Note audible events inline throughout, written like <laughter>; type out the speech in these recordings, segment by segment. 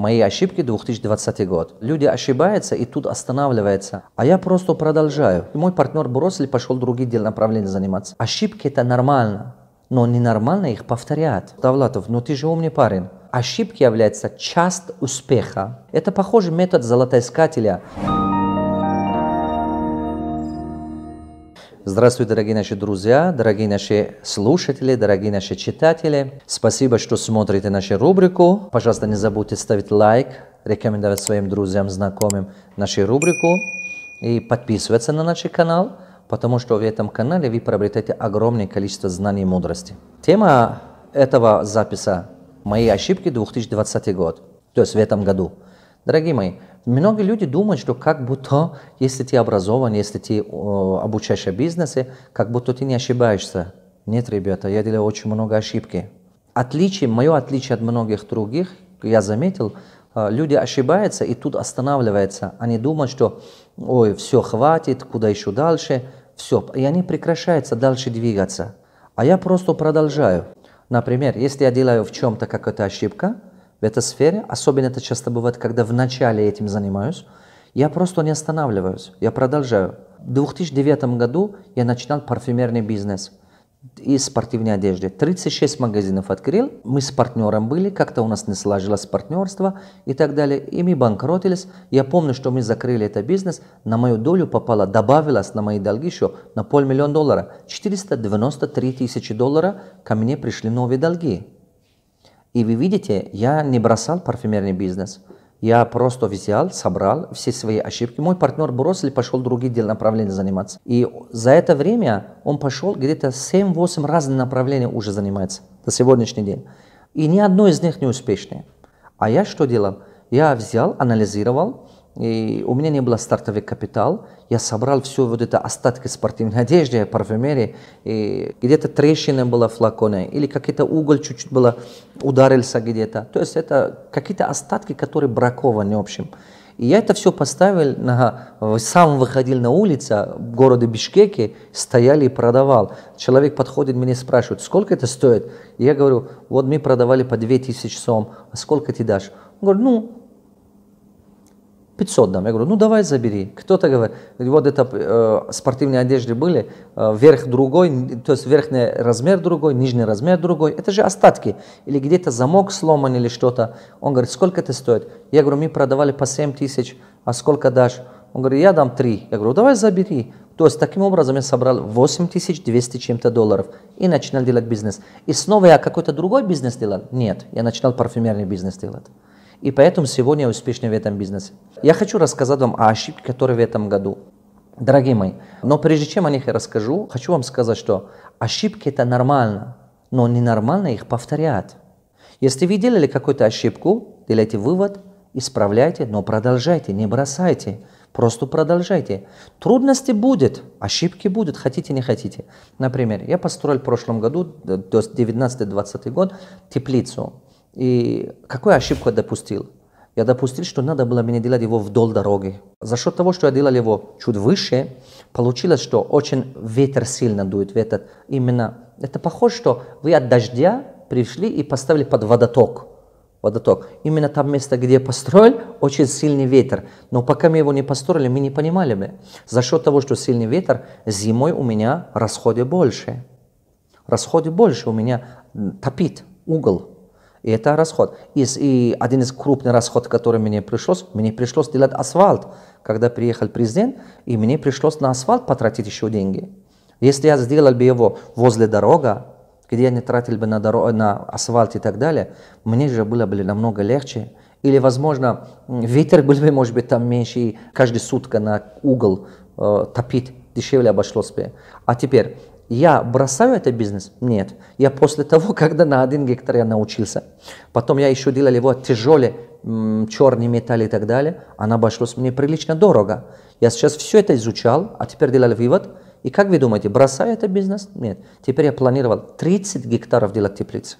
Мои ошибки 2020 год. Люди ошибаются и тут останавливаются. А я просто продолжаю. и Мой партнер бросил и пошел другие дел направления заниматься. Ошибки это нормально. Но ненормально их повторять. Давлатов, ну ты же умный парень. Ошибки являются часть успеха. Это похожий метод золотоискателя. Здравствуйте, дорогие наши друзья, дорогие наши слушатели, дорогие наши читатели. Спасибо, что смотрите нашу рубрику. Пожалуйста, не забудьте ставить лайк, рекомендовать своим друзьям, знакомым нашу рубрику и подписываться на наш канал, потому что в этом канале вы приобретаете огромное количество знаний и мудрости. Тема этого записа «Мои ошибки 2020 год», то есть в этом году. Дорогие мои, Многие люди думают, что как будто, если ты образован, если ты э, обучаешься бизнесе, как будто ты не ошибаешься. Нет, ребята, я делал очень много ошибки. Отличие, мое отличие от многих других, я заметил, э, люди ошибаются и тут останавливаются. Они думают, что ой, все, хватит, куда еще дальше, все. И они прекращаются дальше двигаться. А я просто продолжаю. Например, если я делаю в чем-то какая-то ошибка, в этой сфере, особенно это часто бывает, когда в начале этим занимаюсь, я просто не останавливаюсь, я продолжаю. В 2009 году я начинал парфюмерный бизнес и спортивной одежды. 36 магазинов открыл, мы с партнером были, как-то у нас не сложилось партнерство и так далее, и мы банкротились. Я помню, что мы закрыли этот бизнес, на мою долю попало, добавилось на мои долги еще на полмиллиона долларов. 493 тысячи долларов ко мне пришли новые долги. И вы видите, я не бросал парфюмерный бизнес. Я просто взял, собрал все свои ошибки. Мой партнер бросил и пошел в другие направления заниматься. И за это время он пошел где-то 7-8 разных направлений уже занимается до сегодняшний день. И ни одно из них не успешное. А я что делал? Я взял, анализировал, и у меня не было стартовый капитал, я собрал все вот это остатки спортивной одежды, парфюмерии, и где-то трещина была в флаконе, или какой-то уголь чуть-чуть было, ударился где-то. То есть это какие-то остатки, которые бракованы в общем. И я это все поставил, на, сам выходил на улицу города Бишкеки, стояли и продавал. Человек подходит, мне спрашивает, сколько это стоит? И я говорю, вот мы продавали по 2000 сом, а сколько ты дашь? Он говорит, ну, 500 дам. Я говорю, ну давай забери. Кто-то говорит, вот это э, спортивные одежды были, э, верх другой, то есть верхний размер другой, нижний размер другой. Это же остатки. Или где-то замок сломан или что-то. Он говорит, сколько это стоит? Я говорю, мы продавали по 7 тысяч, а сколько дашь? Он говорит, я дам 3. Я говорю, давай забери. То есть таким образом я собрал 8200 чем-то долларов и начинал делать бизнес. И снова я какой-то другой бизнес делал? Нет, я начинал парфюмерный бизнес делать и поэтому сегодня я успешный в этом бизнесе. Я хочу рассказать вам о ошибке, которые в этом году. Дорогие мои, но прежде чем о них я расскажу, хочу вам сказать, что ошибки это нормально, но ненормально их повторять. Если вы делали какую-то ошибку, делайте вывод, исправляйте, но продолжайте, не бросайте. Просто продолжайте. Трудности будет, ошибки будут, хотите, не хотите. Например, я построил в прошлом году, 19-20 год, теплицу. И какую ошибку я допустил? Я допустил, что надо было мне делать его вдоль дороги. За счет того, что я делал его чуть выше, получилось, что очень ветер сильно дует в этот. Именно это похоже, что вы от дождя пришли и поставили под водоток. Водоток. Именно там место, где я построил, очень сильный ветер. Но пока мы его не построили, мы не понимали бы. За счет того, что сильный ветер, зимой у меня расходы больше. Расходы больше у меня топит угол. И это расход. И, и один из крупных расходов, который мне пришлось, мне пришлось делать асфальт. Когда приехал президент, и мне пришлось на асфальт потратить еще деньги. Если я сделал бы его возле дорога, где я не тратил бы на, дорог, на асфальт и так далее, мне же было бы намного легче. Или, возможно, ветер был бы, может быть, там меньше, и каждый сутка на угол э, топить дешевле обошлось бы. А теперь я бросаю этот бизнес? Нет. Я после того, <laughs> когда на один гектар я научился, потом я еще делал его тяжелый, черный металл и так далее, она обошлась мне прилично дорого. Я сейчас все это изучал, а теперь делал вывод. И как вы думаете, бросаю этот бизнес? Нет. Теперь я планировал 30 гектаров делать теплицы.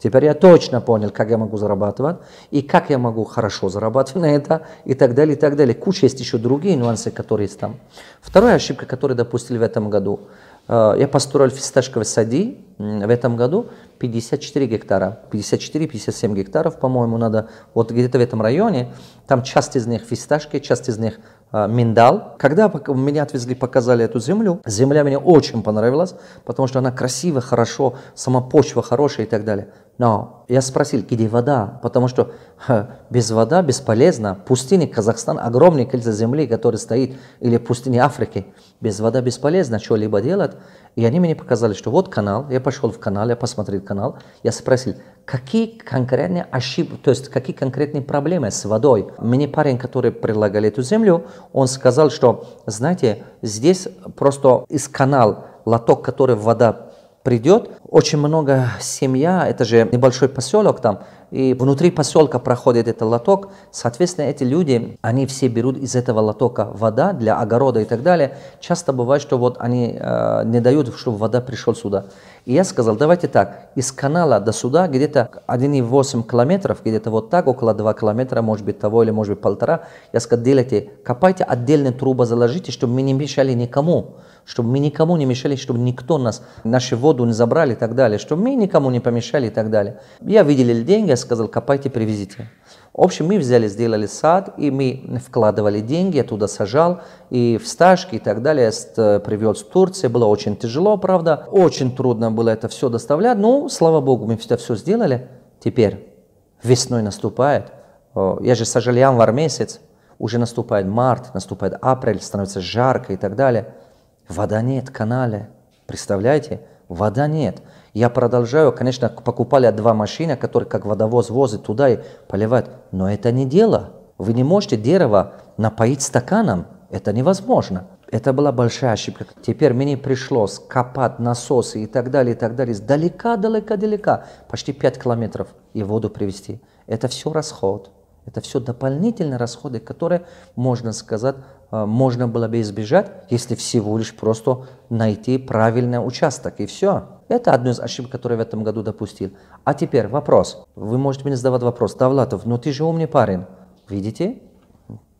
Теперь я точно понял, как я могу зарабатывать и как я могу хорошо зарабатывать на это и так далее, и так далее. Куча есть еще другие нюансы, которые есть там. Вторая ошибка, которую допустили в этом году. Э, я построил фисташковый сади в этом году 54 гектара, 54-57 гектаров, по-моему, надо, вот где-то в этом районе, там часть из них фисташки, часть из них э, миндал. Когда меня отвезли, показали эту землю, земля мне очень понравилась, потому что она красивая, хорошо, сама почва хорошая и так далее. Но я спросил, где вода, потому что ха, без вода бесполезно. Пустыни Казахстан, огромное кольцо земли, которое стоит, или пустыни Африки, без вода бесполезно что-либо делать. И они мне показали, что вот канал, я пошел в канал, я посмотрел канал, я спросил, какие конкретные ошибки, то есть какие конкретные проблемы с водой. Мне парень, который предлагал эту землю, он сказал, что, знаете, здесь просто из канала лоток, который вода придет. Очень много семья, это же небольшой поселок там, и внутри поселка проходит этот лоток. Соответственно, эти люди, они все берут из этого лотока вода для огорода и так далее. Часто бывает, что вот они э, не дают, чтобы вода пришел сюда. И я сказал, давайте так, из канала до сюда где-то 1,8 километров, где-то вот так, около 2 километра, может быть, того или может быть полтора. Я сказал, делайте, копайте, отдельные трубы заложите, чтобы мы не мешали никому, чтобы мы никому не мешали, чтобы никто нас, нашу воду не забрали и так далее, чтобы мы никому не помешали и так далее. Я выделил деньги, сказал, копайте, привезите. В общем, мы взяли, сделали сад, и мы вкладывали деньги, я туда сажал, и в стажки и так далее Привел с Турции. Было очень тяжело, правда, очень трудно было это все доставлять, но, ну, слава богу, мы это все сделали. Теперь весной наступает, я же сажал январь месяц, уже наступает март, наступает апрель, становится жарко и так далее. Вода нет, в канале. Представляете? Вода нет. Я продолжаю, конечно, покупали два машины, которые как водовоз возят туда и поливают. Но это не дело. Вы не можете дерево напоить стаканом. Это невозможно. Это была большая ошибка. Теперь мне пришлось копать насосы и так далее, и так далее. Сдалека, далека, далека. Почти 5 километров. И воду привезти. Это все расход. Это все дополнительные расходы, которые, можно сказать, э, можно было бы избежать, если всего лишь просто найти правильный участок. И все. Это одну из ошибок, которую в этом году допустил. А теперь вопрос. Вы можете мне задавать вопрос. Давлатов, ну ты же умный парень. Видите?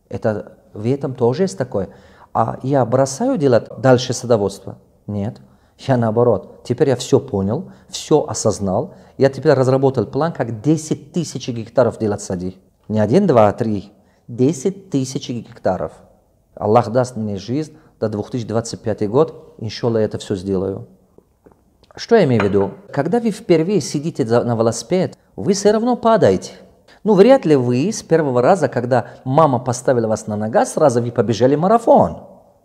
Это, в этом тоже есть такое. А я бросаю делать дальше садоводство? Нет. Я наоборот. Теперь я все понял, все осознал. Я теперь разработал план, как 10 тысяч гектаров делать сади. Не один, два, а три. 10 тысяч гектаров. Аллах даст мне жизнь до 2025 год. Иншалла я это все сделаю. Что я имею в виду? Когда вы впервые сидите на велосипед, вы все равно падаете. Ну, вряд ли вы с первого раза, когда мама поставила вас на нога, сразу вы побежали марафон.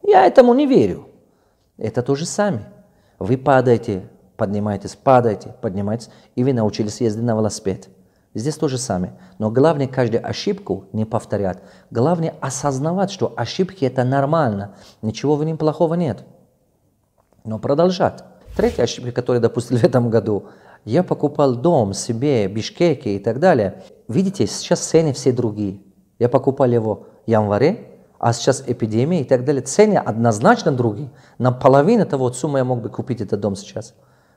Я этому не верю. Это то же самое. Вы падаете, поднимаетесь, падаете, поднимаетесь, и вы научились ездить на велосипед. Здесь то же самое. Но главное каждую ошибку не повторять. Главное осознавать, что ошибки это нормально. Ничего в нем плохого нет. Но продолжать. Третья ошибка, которую допустили <laughs> в этом году, я покупал дом себе, Бишкеке и так далее. Видите, сейчас цены все другие. Я покупал его в январе, а сейчас эпидемия и так далее. Цены однозначно другие. На половину того суммы я мог бы купить этот дом сейчас.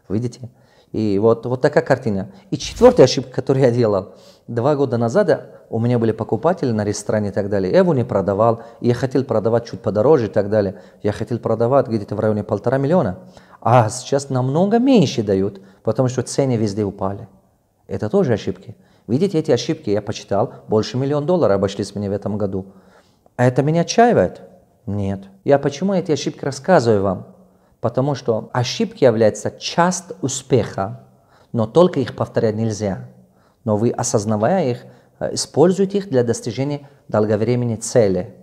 Видите? И вот, вот такая картина. И четвертая ошибка, которую я делал. Два года назад у меня были покупатели на ресторане и так далее. Я его не продавал. И я хотел продавать чуть подороже и так далее. Я хотел продавать где-то в районе полтора миллиона. А сейчас намного меньше дают, потому что цены везде упали. Это тоже ошибки. Видите, эти ошибки я почитал. Больше миллион долларов обошлись мне в этом году. А это меня отчаивает? Нет. Я почему эти ошибки рассказываю вам? Потому что ошибки являются часть успеха, но только их повторять нельзя. Но вы, осознавая их, э, используете их для достижения долговременной цели.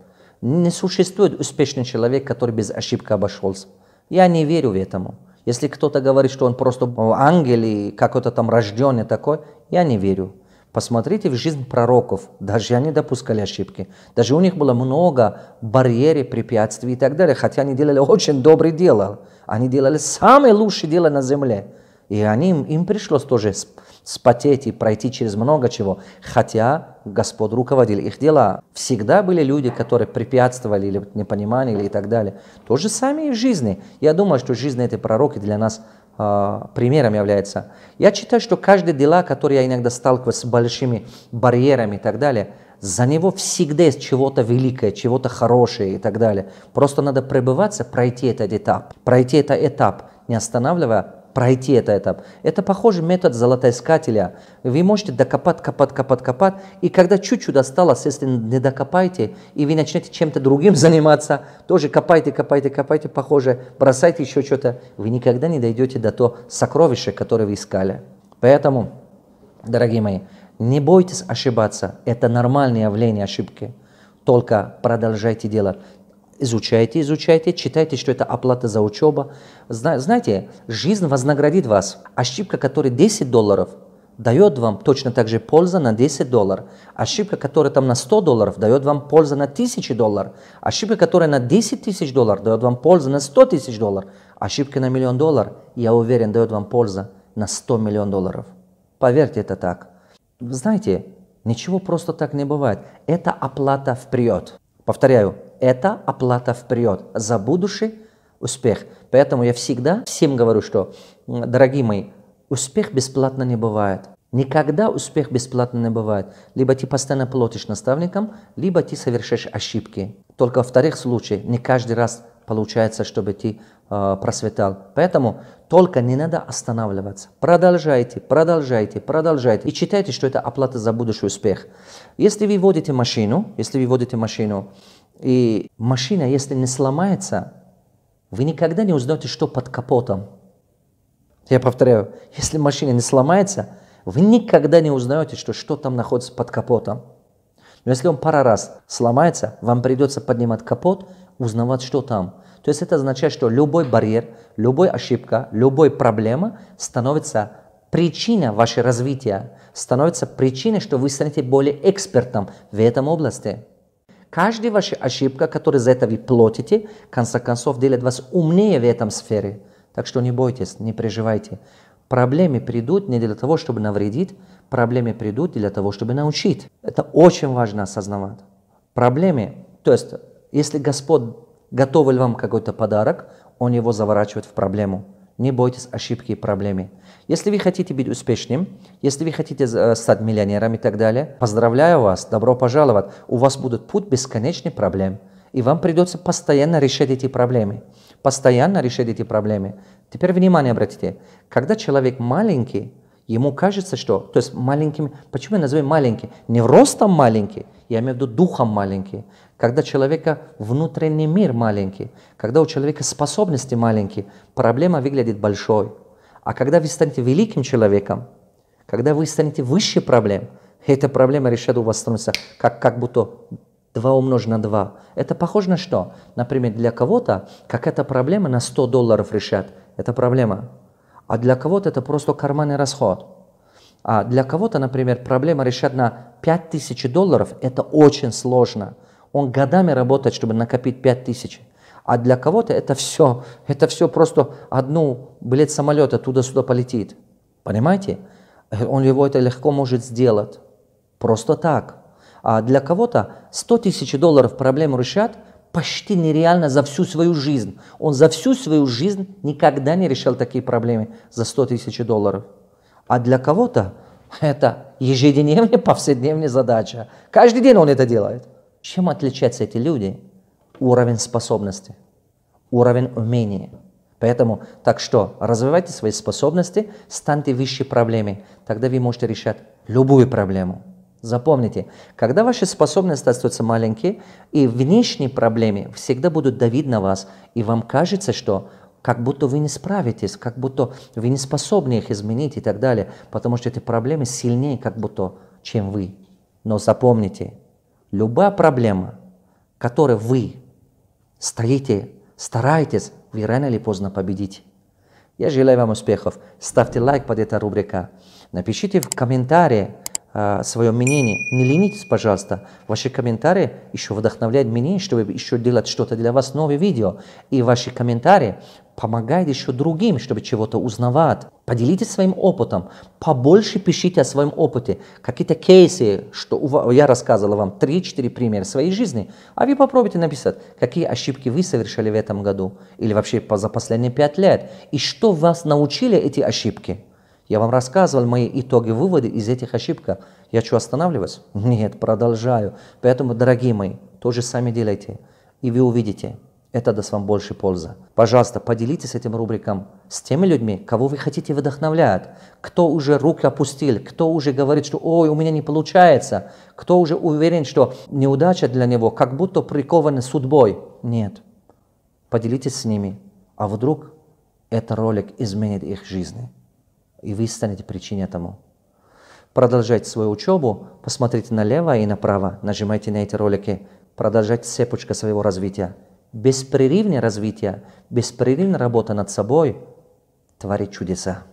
Не существует успешный человек, который без ошибки обошелся. Я не верю в этому. Если кто-то говорит, что он просто э, ангел и какой-то там рожденный такой, я не верю. Посмотрите в жизнь пророков, даже они допускали ошибки. Даже у них было много барьеров, препятствий и так далее, хотя они делали очень добрые дела. Они делали самые лучшие дела на земле. И они, им пришлось тоже спотеть и пройти через много чего, хотя Господь руководил их дела. Всегда были люди, которые препятствовали или не понимали или и так далее. То же самое и в жизни. Я думаю, что жизнь этой пророки для нас а, примером является. Я считаю, что каждое дело, которое я иногда сталкиваюсь с большими барьерами и так далее, за него всегда есть чего-то великое, чего-то хорошее и так далее. Просто надо пребываться, пройти этот этап. Пройти этот этап, не останавливая, пройти этот этап. Это похоже метод золотоискателя. Вы можете докопать, копать, копать, копать, и когда чуть-чуть осталось, если не докопаете, и вы начнете чем-то другим <laughs> заниматься, тоже копайте, копайте, копайте, похоже, бросайте еще что-то, вы никогда не дойдете до того сокровища, которое вы искали. Поэтому, дорогие мои, не бойтесь ошибаться, это нормальное явление ошибки. Только продолжайте делать изучайте, изучайте, читайте, что это оплата за учебу. Зна знаете, жизнь вознаградит вас. Ошибка, которая 10 долларов, дает вам точно так же польза на 10 долларов. Ошибка, которая там на 100 долларов, дает вам польза на 1000 долларов. Ошибка, которая на 10 тысяч долларов, дает вам польза на 100 тысяч долларов. Ошибка на миллион долларов, я уверен, дает вам польза на 100 миллион долларов. Поверьте, это так. Знаете, ничего просто так не бывает. Это оплата вперед. Повторяю, это оплата вперед за будущий успех. Поэтому я всегда всем говорю, что, дорогие мои, успех бесплатно не бывает. Никогда успех бесплатно не бывает. Либо ты постоянно платишь наставникам, либо ты совершаешь ошибки. Только во вторых случаях не каждый раз получается, чтобы ты Э, просветал. Поэтому только не надо останавливаться. Продолжайте, продолжайте, продолжайте. И читайте, что это оплата за будущий успех. Если вы водите машину, если вы водите машину, и машина, если не сломается, вы никогда не узнаете, что под капотом. Я повторяю, если машина не сломается, вы никогда не узнаете, что, что там находится под капотом. Но если он пару раз сломается, вам придется поднимать капот, узнавать, что там – то есть это означает, что любой барьер, любая ошибка, любая проблема становится причиной вашего развития, становится причиной, что вы станете более экспертом в этом области. Каждая ваша ошибка, которую за это вы платите, в конце концов делает вас умнее в этом сфере. Так что не бойтесь, не переживайте. Проблемы придут не для того, чтобы навредить, проблемы придут для того, чтобы научить. Это очень важно осознавать. Проблемы, то есть, если Господь готовы ли вам какой-то подарок, он его заворачивает в проблему. Не бойтесь ошибки и проблемы. Если вы хотите быть успешным, если вы хотите э, стать миллионером и так далее, поздравляю вас, добро пожаловать. У вас будет путь бесконечных проблем. И вам придется постоянно решать эти проблемы. Постоянно решать эти проблемы. Теперь внимание обратите. Когда человек маленький, Ему кажется, что, то есть маленьким, почему я называю маленький? Не ростом маленький, я имею в виду духом маленький. Когда человека внутренний мир маленький, когда у человека способности маленькие, проблема выглядит большой. А когда вы станете великим человеком, когда вы станете выше проблем, эта проблема решает у вас становится как, как будто 2 умножить на 2. Это похоже на что? Например, для кого-то какая-то проблема на 100 долларов решает. Это проблема а для кого-то это просто карманный расход. А для кого-то, например, проблема решать на 5000 долларов – это очень сложно. Он годами работает, чтобы накопить 5000. А для кого-то это все, это все просто одну, блядь самолета туда-сюда полетит. Понимаете? Он его это легко может сделать. Просто так. А для кого-то 100 тысяч долларов проблему решат – почти нереально за всю свою жизнь. Он за всю свою жизнь никогда не решал такие проблемы за 100 тысяч долларов. А для кого-то это ежедневная, <laughs> повседневная задача. Каждый день он это делает. Чем отличаются эти люди? Уровень способности, уровень умения. Поэтому, так что, развивайте свои способности, станьте выше проблемы. Тогда вы можете решать любую проблему. Запомните, когда ваши способности остаются маленькие, и внешние проблемы всегда будут давить на вас, и вам кажется, что как будто вы не справитесь, как будто вы не способны их изменить и так далее, потому что эти проблемы сильнее как будто, чем вы. Но запомните, любая проблема, которой вы стоите, стараетесь, вы рано или поздно победите. Я желаю вам успехов. Ставьте лайк под этой рубрикой. Напишите в комментарии, Э, свое мнение. Не ленитесь, пожалуйста. Ваши комментарии еще вдохновляют меня, чтобы еще делать что-то для вас, новое видео. И ваши комментарии помогают еще другим, чтобы чего-то узнавать. Поделитесь своим опытом. Побольше пишите о своем опыте. Какие-то кейсы, что я рассказывала вам, 3-4 примера своей жизни. А вы попробуйте написать, какие ошибки вы совершали в этом году или вообще за последние 5 лет. И что вас научили эти ошибки. Я вам рассказывал мои итоги, выводы из этих ошибок. Я что, останавливаюсь? Нет, продолжаю. Поэтому, дорогие мои, тоже сами делайте, и вы увидите, это даст вам больше пользы. Пожалуйста, поделитесь этим рубриком с теми людьми, кого вы хотите вдохновлять, кто уже руки опустил, кто уже говорит, что «Ой, у меня не получается», кто уже уверен, что неудача для него как будто прикована судьбой. Нет. Поделитесь с ними, а вдруг этот ролик изменит их жизни и вы станете причиной тому. Продолжайте свою учебу, посмотрите налево и направо, нажимайте на эти ролики, продолжайте цепочка своего развития. Беспрерывное развитие, беспрерывная работа над собой творит чудеса.